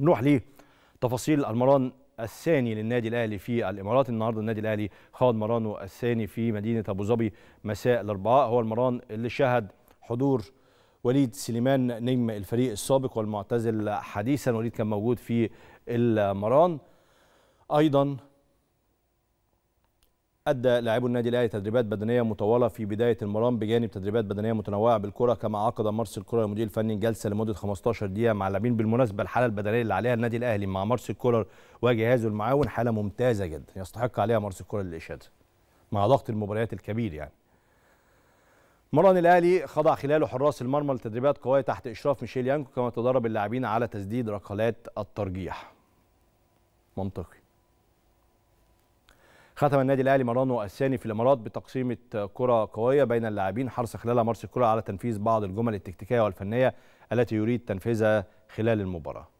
نروح لتفاصيل المران الثاني للنادي الاهلي في الامارات النهارده النادي الاهلي خاض مرانه الثاني في مدينه ابو ظبي مساء الاربعاء هو المران اللي شهد حضور وليد سليمان نجم الفريق السابق والمعتزل حديثا وليد كان موجود في المران ايضا أدى لاعبو النادي الأهلي تدريبات بدنية مطولة في بداية المرام بجانب تدريبات بدنيه متنوعة بالكرة كما عقد مرسي الكرة المدير الفني جلسة لمدة 15 دقيقة مع اللاعبين بالمناسبة الحالة البدنية اللي عليها النادي الأهلي مع مرسي الكولر وجهازه المعاون حالة ممتازة جدا يستحق عليها مرسي الكولر الإشادة مع ضغط المباريات الكبير يعني مران الاهلي خضع خلاله حراس المرمى لتدريبات قويه تحت اشراف ميشيل يانكو كما تدرب اللاعبين على تسديد ركلات الترجيح منطقي ختم النادي الاهلي مرانه الثاني في الامارات بتقسيمه كره قويه بين اللاعبين حرص خلالها مارس الكره على تنفيذ بعض الجمل التكتيكيه والفنيه التي يريد تنفيذها خلال المباراه